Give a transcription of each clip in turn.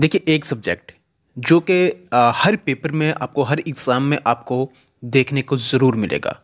देखिए एक सब्जेक्ट जो कि हर पेपर में आपको हर एग्ज़ाम में आपको देखने को ज़रूर मिलेगा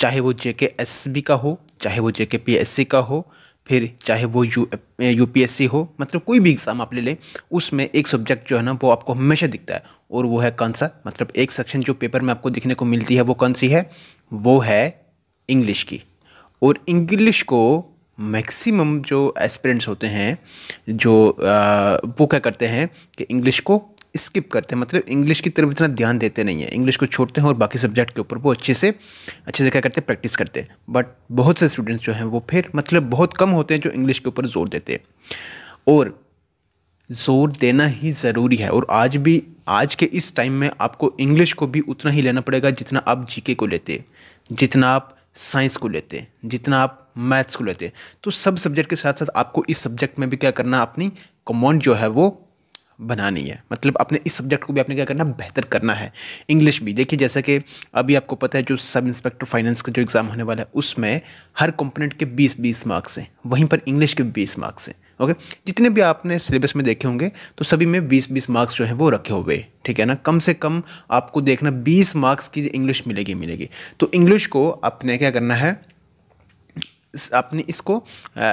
चाहे वो जे के एस का हो चाहे वो जे के पी एस सी का हो फिर चाहे वो U U P S C हो मतलब कोई भी एग्ज़ाम आप ले लें उसमें एक सब्जेक्ट जो है ना वो आपको हमेशा दिखता है और वो है कौन सा मतलब एक सेक्शन जो पेपर में आपको दिखने को मिलती है वो कौन सी है वो है इंग्लिश की और इंग्लिश को मैक्सिमम जो एस्पिरेंट्स होते हैं जो वो क्या करते हैं कि इंग्लिश को स्किप करते हैं मतलब इंग्लिश की तरफ इतना ध्यान देते नहीं है इंग्लिश को छोड़ते हैं और बाकी सब्जेक्ट के ऊपर वो अच्छे से अच्छे से क्या करते हैं प्रैक्टिस करते हैं बट बहुत से स्टूडेंट्स जो हैं वो फिर मतलब बहुत कम होते हैं जो इंग्लिश के ऊपर ज़ोर देते हैं और ज़ोर देना ही ज़रूरी है और आज भी आज के इस टाइम में आपको इंग्लिश को भी उतना ही लेना पड़ेगा जितना आप जीके को लेते जितना आप साइंस को लेते हैं जितना आप मैथ्स को लेते हैं तो सब सब्जेक्ट के साथ साथ आपको इस सब्जेक्ट में भी क्या करना अपनी कमॉन जो है वो बनानी है मतलब अपने इस सब्जेक्ट को भी आपने क्या करना बेहतर करना है इंग्लिश भी देखिए जैसा कि अभी आपको पता है जो सब इंस्पेक्टर फाइनेंस का जो एग्ज़ाम होने वाला है उसमें हर कंपोनेंट के 20 20 मार्क्स हैं वहीं पर इंग्लिश के 20 मार्क्स हैं ओके जितने भी आपने सिलेबस में देखे होंगे तो सभी में बीस बीस मार्क्स जो है वो रखे हुए ठीक है ना कम से कम आपको देखना बीस मार्क्स की इंग्लिश मिलेगी मिलेगी तो इंग्लिश को आपने क्या करना है आपने इसको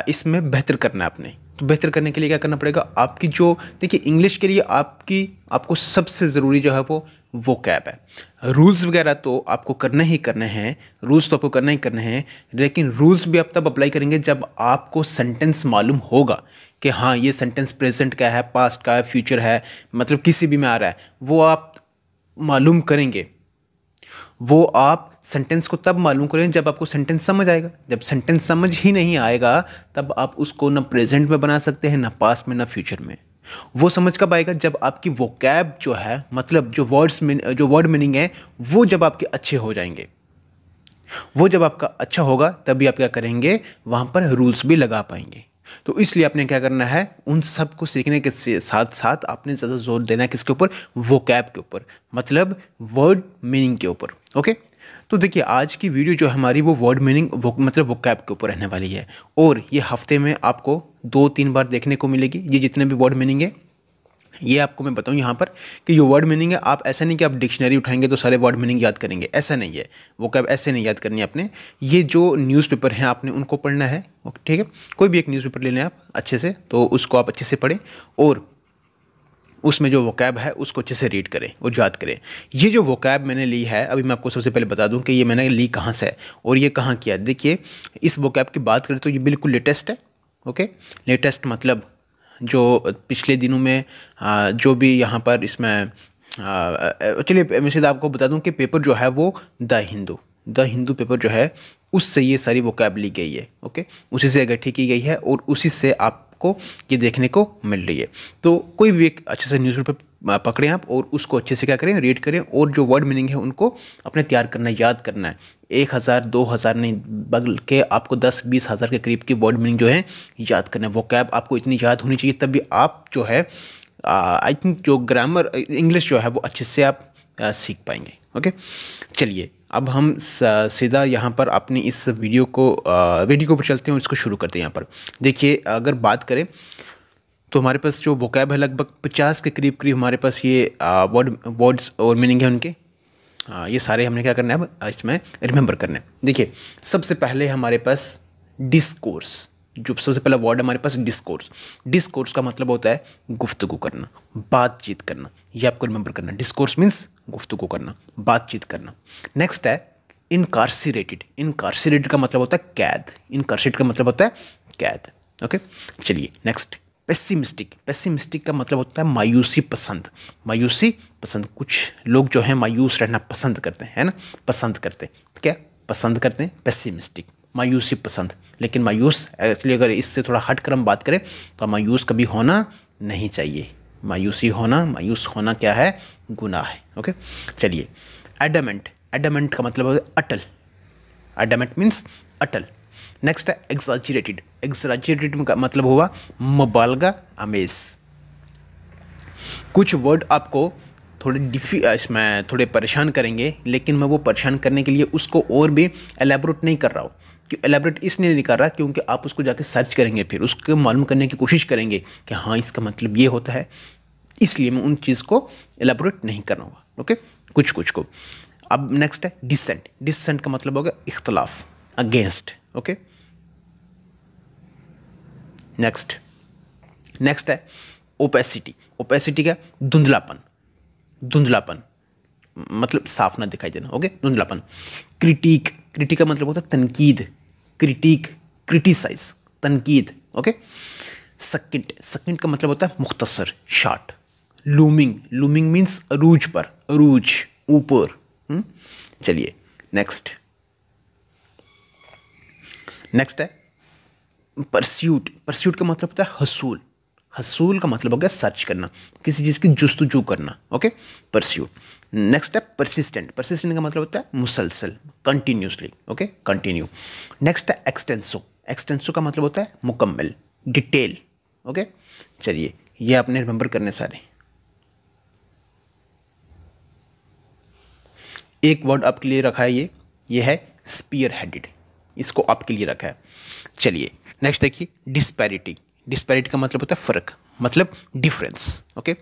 इसमें बेहतर करना है आपने तो बेहतर करने के लिए क्या करना पड़ेगा आपकी जो देखिए इंग्लिश के लिए आपकी आपको सबसे ज़रूरी जो है वो वो कैब है रूल्स वगैरह तो आपको करने ही करने हैं रूल्स तो आपको करने ही करने हैं लेकिन रूल्स भी आप तब अप्लाई करेंगे जब आपको सेंटेंस मालूम होगा कि हाँ ये सेंटेंस प्रेजेंट का है पास्ट का है फ्यूचर है मतलब किसी भी में आ रहा है वो आप मालूम करेंगे वो आप सेंटेंस को तब मालूम करेंगे जब आपको सेंटेंस समझ आएगा जब सेंटेंस समझ ही नहीं आएगा तब आप उसको ना प्रेजेंट में बना सकते हैं ना पास्ट में ना फ्यूचर में वो समझ कब आएगा जब आपकी वो कैब जो है मतलब जो वर्ड्स जो वर्ड मीनिंग है वो जब आपके अच्छे हो जाएंगे वो जब आपका अच्छा होगा तभी आप क्या करेंगे वहाँ पर रूल्स भी लगा पाएंगे तो इसलिए आपने क्या करना है उन सब को सीखने के साथ साथ आपने ज़्यादा जोर देना है किसके ऊपर वो कैब के ऊपर मतलब वर्ड मीनिंग के ऊपर ओके तो देखिए आज की वीडियो जो हमारी वो वर्ड मीनिंग मतलब वो कैब के ऊपर रहने वाली है और ये हफ्ते में आपको दो तीन बार देखने को मिलेगी ये जितने भी वर्ड मीनिंग है ये आपको मैं बताऊँ यहाँ पर कि ये वर्ड मीनिंग है आप ऐसा नहीं कि आप डिक्शनरी उठाएंगे तो सारे वर्ड मीनिंग याद करेंगे ऐसा नहीं है वो कब ऐसे नहीं याद करनी आपने ये जो न्यूज़पेपर हैं आपने उनको पढ़ना है ठीक है कोई भी एक न्यूज़पेपर ले लें आप अच्छे से तो उसको आप अच्छे से पढ़ें और उसमें जो वोकैब है उसको अच्छे से रीड करें और याद करें ये जो वोकैब मैंने ली है अभी मैं आपको सबसे पहले बता दूं कि ये मैंने ली कहाँ से है और ये कहाँ किया है देखिए इस वोकैब की बात करें तो ये बिल्कुल लेटेस्ट है ओके लेटेस्ट मतलब जो पिछले दिनों में आ, जो भी यहाँ पर इसमें चलिए मैं सीधा आपको बता दूँ कि पेपर जो है वो the Hindu the Hindu paper जो है उससे ये सारी वोकैब ली गई है ओके उसी से इकट्ठी की गई है और उसी से आपको ये देखने को मिल रही है तो कोई भी एक अच्छे से न्यूज़पेपर पकड़ें आप और उसको अच्छे से क्या करें रीड करें और जो वर्ड मीनिंग है उनको अपने तैयार करना है याद करना है एक हज़ार दो हज़ार नहीं बल्कि आपको दस बीस हज़ार के करीब की वर्ड मीनिंग जो है याद करना है वो कैब आपको इतनी याद होनी चाहिए तब भी आप जो है आई थिंक जो ग्रामर इंग्लिश जो है वो अच्छे से आप आ, सीख पाएंगे ओके चलिए अब हम सीधा यहाँ पर अपनी इस वीडियो को वीडियो को पर चलते हैं और इसको शुरू करते हैं यहाँ पर देखिए अगर बात करें तो हमारे पास जो वोकैब है लगभग पचास के करीब करीब हमारे पास ये वर्ड वर्ड्स और मीनिंग है उनके आ, ये सारे हमने क्या करना है अब इसमें रिमेंबर करना है देखिए सबसे पहले हमारे पास डिस्कोर्स जो सबसे पहला वर्ड हमारे पास डिस्कोर्स डिस्कोर्स का मतलब होता है गुफ्तगु करना बातचीत करना ये आपको रिमेंबर करना डिस्कोर्स मीन्स गुफ्तगु करना बातचीत करना नेक्स्ट है इनकारसीटेड इनकारसीटेड का मतलब होता है कैद इनकारसीरेट का मतलब होता है कैद ओके चलिए नेक्स्ट पेसिमिस्टिक पेसिमिस्टिक का मतलब होता है मायूसी पसंद मायूसी पसंद कुछ लोग जो है मायूस रहना पसंद करते हैं ना पसंद करते हैं क्या पसंद करते हैं पेसिमिस्टिक मायूसी पसंद लेकिन मायूस एक्चुअली अगर इससे थोड़ा हट कर हम बात करें तो मायूस कभी होना नहीं चाहिए मायूसी होना मायूस होना क्या है गुना है ओके चलिए एडमेंट एडमेंट का मतलब होता है अटल एडमेंट मीन्स अटल नेक्स्ट है एग्जाजरेटेड एग्जाजरेटेड का मतलब हुआ मुबालगा आमेज कुछ वर्ड आपको थोड़े डिफी इसमें थोड़े परेशान करेंगे लेकिन मैं वो परेशान करने के लिए उसको और भी एलेबोरेट नहीं कर रहा हूँ क्यों एलेबोरेट इसलिए नहीं कर रहा क्योंकि आप उसको जाके सर्च करेंगे फिर उसको मालूम करने की कोशिश करेंगे कि हाँ इसका मतलब ये होता है इसलिए मैं उन चीज़ को एलेबोरेट नहीं कराऊंगा ओके कुछ कुछ को अब नेक्स्ट है डिसेंट डिसेंट का मतलब होगा इख्तलाफ अगेंस्ट ओके नेक्स्ट नेक्स्ट है ओपेसिटी ओपेसिटी क्या धुंधलापन धुंधलापन मतलब साफ ना दिखाई देना ओके धुंधलापन क्रिटिक क्रिटिक का मतलब होता है तनकीद क्रिटिक क्रिटिसाइज तनकीद ओके सकिट सकिट का मतलब होता है मुख्तसर शार्ट लूमिंग लूमिंग मीन्स अरूज पर अरूज ऊपर हम्म? चलिए नेक्स्ट नेक्स्ट है परस्यूट परस्यूट का मतलब होता है हसूल हसूल का मतलब हो गया सर्च करना किसी चीज़ की जस्तजू करना ओके परस्यूट नेक्स्ट है परसिस्टेंट परसिस्टेंट का मतलब होता है मुसलसल कंटिन्यूसली ओके कंटिन्यू नेक्स्ट है एक्सटेंसो एक्सटेंसो का मतलब होता है मुकम्मल डिटेल ओके चलिए ये आपने रिमेंबर करने सारे एक वर्ड आपके लिए रखा है ये ये है स्पीयर हेडेड इसको आपके लिए रखा है चलिए नेक्स्ट देखिए डिस्पैरिटी डिस्पैरिटी का मतलब होता है फ़र्क मतलब डिफरेंस ओके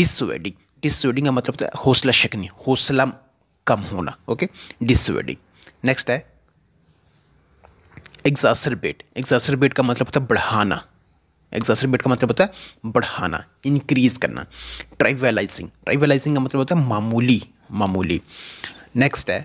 डिसवेडिंग डिसवेडिंग का मतलब होता है हौसला शकनी हौसला कम होना ओके डिसवेडिंग नेक्स्ट है एग्जासरबेट एग्जासरबेट का मतलब होता है बढ़ाना एग्जासरबेट का मतलब होता है बढ़ाना इंक्रीज करना ट्राइवलाइजिंग ट्राइवलाइजिंग का मतलब होता है मामूली मामूली नेक्स्ट है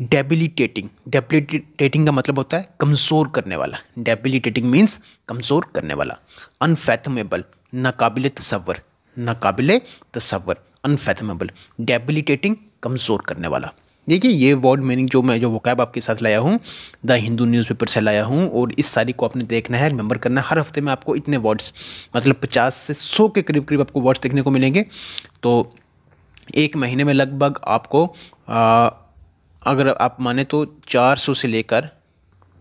डेबिलिटेटिंग डेबिलिटेटिंग का मतलब होता है कमज़ोर करने वाला डेबिलिटेटिंग मीन्स कमज़ोर करने वाला अनफैथमेबल नाकबिल तस्वर नाकबिल तस्वर अनफैथमेबल डेबिलिटेटिंग कमज़ोर करने वाला देखिए ये वर्ड मीनिंग जो मैं जो वक़ैब आपके साथ लाया हूँ द हिंदू न्यूज़पेपर से लाया हूँ और इस सारी को आपने देखना है रिमेंबर करना है हर हफ्ते में आपको इतने वर्ड्स मतलब पचास से सौ के करीब करीब आपको वर्ड्स देखने को मिलेंगे तो एक महीने में लगभग आपको आ, अगर आप माने तो 400 से लेकर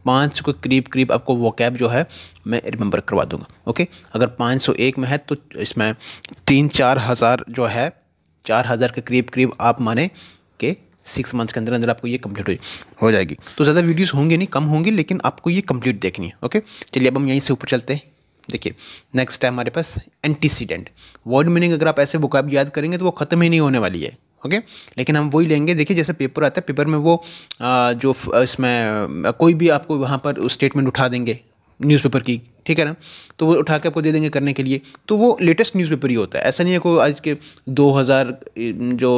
500 के करीब करीब आपको वो कैब जो है मैं रिमेंबर करवा दूंगा ओके अगर 501 में है तो इसमें तीन चार हज़ार जो है चार हज़ार के करीब करीब आप माने के सिक्स मंथ्स के अंदर अंदर आपको ये कंप्लीट हो जाएगी तो ज़्यादा वीडियोस होंगे नहीं कम होंगे लेकिन आपको ये कंप्लीट देखनी है ओके चलिए अब हम यहीं से ऊपर चलते हैं देखिए नेक्स्ट है हमारे पास एंटीसीडेंट वर्ड मीनिंग अगर आप ऐसे बुकाब याद करेंगे तो वो ख़त्म ही नहीं होने वाली है ओके लेकिन हम वही लेंगे देखिए जैसे पेपर आता है पेपर में वो जो इसमें कोई भी आपको वहाँ पर स्टेटमेंट उठा देंगे न्यूज़पेपर की ठीक है ना तो वो उठा के आपको दे देंगे करने के लिए तो वो लेटेस्ट न्यूज़पेपर ही होता है ऐसा नहीं है कोई आज के 2000 जो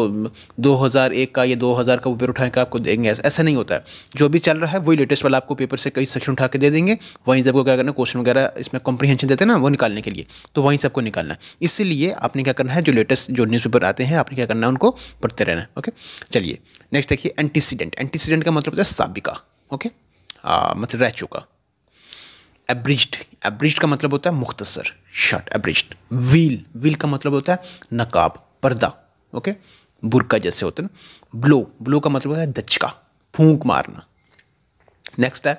2001 का या 2000 का पेपर उठा के आपको देंगे ऐसा नहीं होता है जो भी चल रहा है वही लेटेस्ट वाला आपको पेपर से कई सेक्शन उठा के दे देंगे वहीं से आपको क्या करना क्वेश्चन वगैरह इसमें कॉम्प्रीहेंशन देते हैं ना वो निकालने के लिए तो वहीं से आपको निकालना है इसीलिए आपने क्या करना है जो लेटेस्ट जो न्यूज़पेपर आते हैं आपने क्या करना है उनको पढ़ते रहना है ओके चलिए नेक्स्ट देखिए एंटीसीडेंट एंटीसीडेंट का मतलब होता है साबिका ओके मतलब रह चुका एब्रिज्ड एब्रिज्ड का मतलब होता है मुख्तसर शर्ट एब्रिज्ड व्हील व्हील का मतलब होता है नकाब पर्दा ओके बुरका जैसे होता है ना ब्लो ब्लो का मतलब होता है दचका फूंक मारना नेक्स्ट है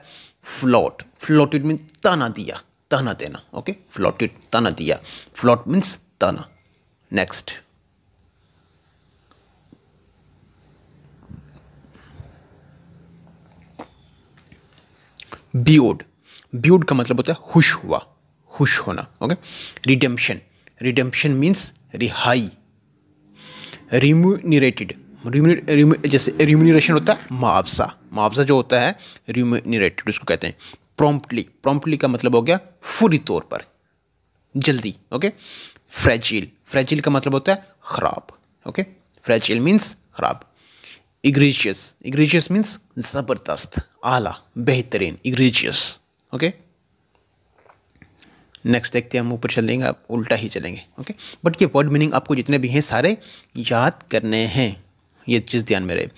फ्लॉट फ्लॉटेड मीन ताना दिया ताना देना ओके फ्लॉटेड ताना दिया फ्लॉट मीन्स ताना नेक्स्ट बियोड ब्यूड का मतलब होता है खुश हुआ खुश होना ओके रिडेम्पशन रिडेम्पशन मीन्स रिहाई रिम्यूनिरेटेड जैसे रिम्यूनिरेशन होता है मुआवजा मुआवजा जो होता है रिम्यूनिरेटेड उसको कहते हैं प्रॉम्प्टली प्रॉम्प्टली का मतलब हो गया फुरी तौर पर जल्दी ओके फ्रेजिल फ्रेजिल का मतलब होता है ख़राब ओके फ्रेजिल मीन्स ख़राब इग्रीजियस इग्रीजियस मीन्स ज़बरदस्त आला बेहतरीन इग्रीजियस ओके नेक्स्ट देखते हैं हम ऊपर चलेंगे आप उल्टा ही चलेंगे ओके बट ये वर्ड मीनिंग आपको जितने भी हैं सारे याद करने हैं ये चीज़ ध्यान में रहे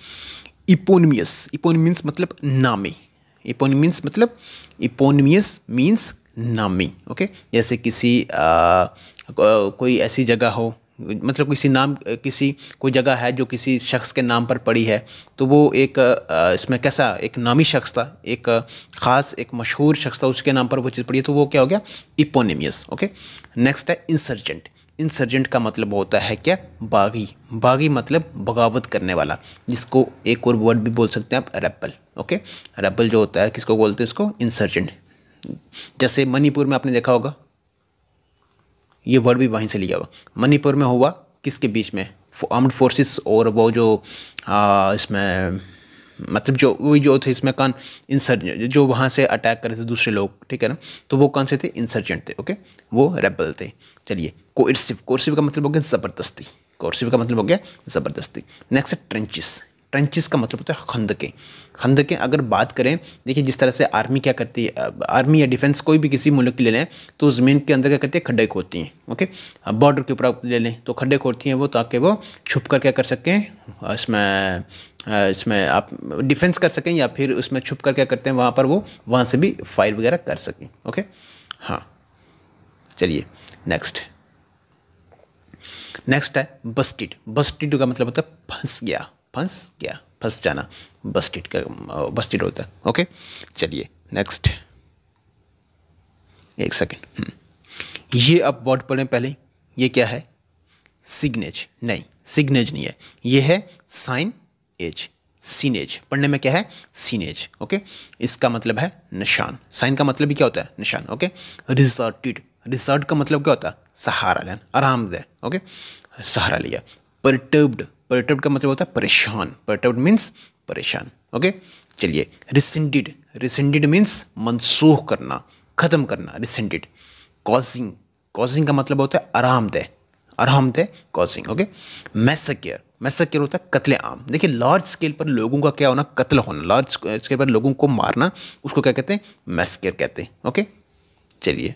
इपोनमियस इपोनमियस मतलब नामी इपोनमियस मतलब इपोनमियस मीन्स नामी ओके जैसे किसी आ, कोई ऐसी जगह हो मतलब किसी नाम किसी कोई जगह है जो किसी शख्स के नाम पर पड़ी है तो वो एक इसमें कैसा एक नामी शख्स था एक ख़ास एक मशहूर शख्स था उसके नाम पर वो चीज़ पड़ी है तो वो क्या हो गया इपोनिमियस ओके नेक्स्ट है इंसर्जेंट इंसर्जेंट का मतलब होता है क्या बागी बागी मतलब बगावत करने वाला जिसको एक और वर्ड भी बोल सकते हैं आप रेबल ओके रेबल जो होता है किसको बोलते हैं उसको इंसर्जेंट जैसे मणिपुर में आपने देखा होगा ये वर्ड भी वहीं से लिया हुआ मणिपुर में हुआ किसके बीच में आर्म्ड फोर्सेस और वो जो आ, इसमें मतलब जो वो जो थे इसमें कौन इंसर्जेंट जो वहाँ से अटैक कर रहे थे दूसरे लोग ठीक है ना तो वो कौन से थे इंसर्जेंट थे ओके वो रेबल थे चलिए कोर्सिव कोर्सिव का मतलब हो गया ज़बरदस्ती कोर्सिव का मतलब हो गया ज़बरदस्ती नेक्स्ट है ट्रेंचिस ट्रेंचेस का मतलब होता है खंदकें खंदकें अगर बात करें देखिए जिस तरह से आर्मी क्या करती है आर्मी या डिफेंस कोई भी किसी मुल्क ले लें तो ज़मीन के अंदर क्या करती है खड्डे खोदती हैं ओके बॉर्डर के ऊपर आप ले लें तो खड्डे खोदती हैं वो ताकि वो छुप कर क्या कर सकें इसमें इसमें आप डिफेंस कर सकें या फिर उसमें छुप कर क्या करते हैं वहाँ पर वो वहाँ से भी फायर वगैरह कर सकें ओके हाँ चलिए नेक्स्ट नेक्स्ट है बस्टिड बस्टिड का मतलब होता है फंस गया फंस गया फंस जाना बस्टिड का बस्टिड होता है ओके चलिए नेक्स्ट एक सेकेंड हम्म। ये आप वर्ड पढ़ें पहले ये क्या है सिग्नेज नहीं सिग्नेज नहीं है ये है साइन एज सीनेज पढ़ने में क्या है सीनेज ओके इसका मतलब है निशान साइन का मतलब भी क्या होता है निशान ओके रिजर्टेड रिजर्ट का मतलब क्या होता है सहारा लेना आरामदेह ओके सहारा लिया परटर्ब्ड परटर्ब्ड का मतलब होता है परेशान परटर्ब्ड मीन्स परेशान ओके चलिए रिसेंडेड रिसेंडेड मीन्स मनसूख करना ख़त्म करना रिसेंडिड कॉजिंग कॉजिंग का मतलब होता है आरामदेह आरामदेह कॉजिंग ओके मैसेक्यर मैसेक्यर होता है कत्ले आम देखिए लार्ज स्केल पर लोगों का क्या होना कत्ल होना लार्ज स्केल पर लोगों को मारना उसको क्या कहते हैं मैसकेयर कहते हैं ओके चलिए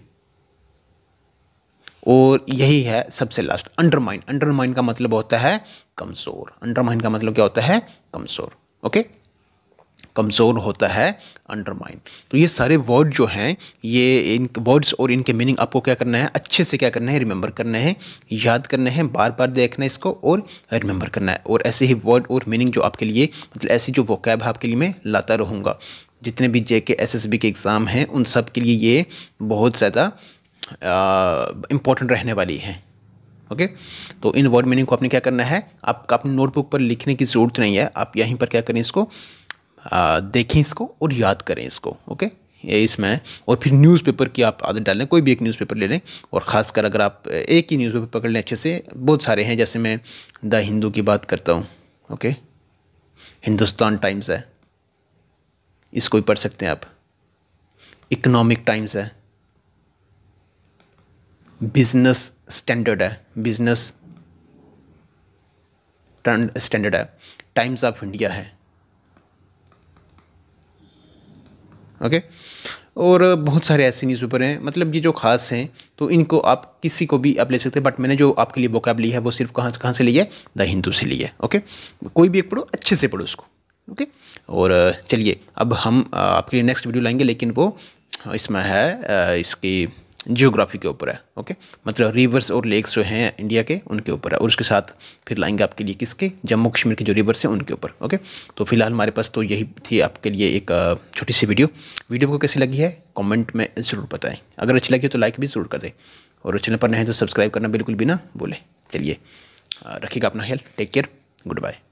और यही है सबसे लास्ट अंडरमाइन अंडरमाइन का मतलब होता है कमज़ोर अंडरमाइन का मतलब क्या होता है कमज़ोर ओके कमज़ोर होता है अंडरमाइन तो ये सारे वर्ड जो हैं ये इन वर्ड्स और इनके मीनिंग आपको क्या करना है अच्छे से क्या करना है रिमेंबर करना है याद करना है बार बार देखना है इसको और रिमेंबर करना है और ऐसे ही वर्ड और मीनिंग जो आपके लिए मतलब ऐसी जो वोकैब है आपके लिए मैं लाता रहूँगा जितने भी J K S S B के एग्ज़ाम हैं उन सब के लिए ये बहुत ज़्यादा इम्पोर्टेंट रहने वाली हैं ओके तो इन वर्ड मीनिंग को आपने क्या करना है आपका अपनी नोटबुक पर लिखने की ज़रूरत नहीं है आप यहीं पर क्या करें इसको आ, देखें इसको और याद करें इसको ओके ये इसमें और फिर न्यूज़पेपर की आप आदत डालें कोई भी एक न्यूज़पेपर ले लें और ख़ासकर अगर आप एक ही न्यूज़पेपर पकड़ लें अच्छे से बहुत सारे हैं जैसे मैं द हिंदू की बात करता हूँ ओके हिंदुस्तान टाइम्स है इसको भी पढ़ सकते हैं आप इकनॉमिक टाइम्स है बिजनेस स्टैंडर्ड है बिजनेस स्टैंडर्ड है टाइम्स ऑफ इंडिया है ओके okay? और बहुत सारे ऐसे न्यूज़पेपर हैं मतलब ये जो खास हैं तो इनको आप किसी को भी आप ले सकते हैं बट मैंने जो आपके लिए बुकैब ली है वो सिर्फ कहाँ कहाँ से ली है द हिंदू से ली है ओके कोई भी एक पढ़ो अच्छे से पढ़ो उसको ओके और चलिए अब हम आपके लिए नेक्स्ट वीडियो लाएंगे लेकिन वो इसमें है इसकी जियोग्राफी के ऊपर है ओके मतलब रिवर्स और लेक्स जो हैं इंडिया के उनके ऊपर है और उसके साथ फिर लाएंगे आपके लिए किसके जम्मू कश्मीर के जो रिवर्स हैं उनके ऊपर ओके तो फिलहाल हमारे पास तो यही थी आपके लिए एक छोटी सी वीडियो वीडियो को कैसी लगी है कॉमेंट में ज़रूर बताएँ अगर अच्छी लगी तो लाइक भी ज़रूर कर दें और चैनल पर नहीं तो सब्सक्राइब करना बिल्कुल भी ना बोले चलिए रखिएगा अपना health take care good bye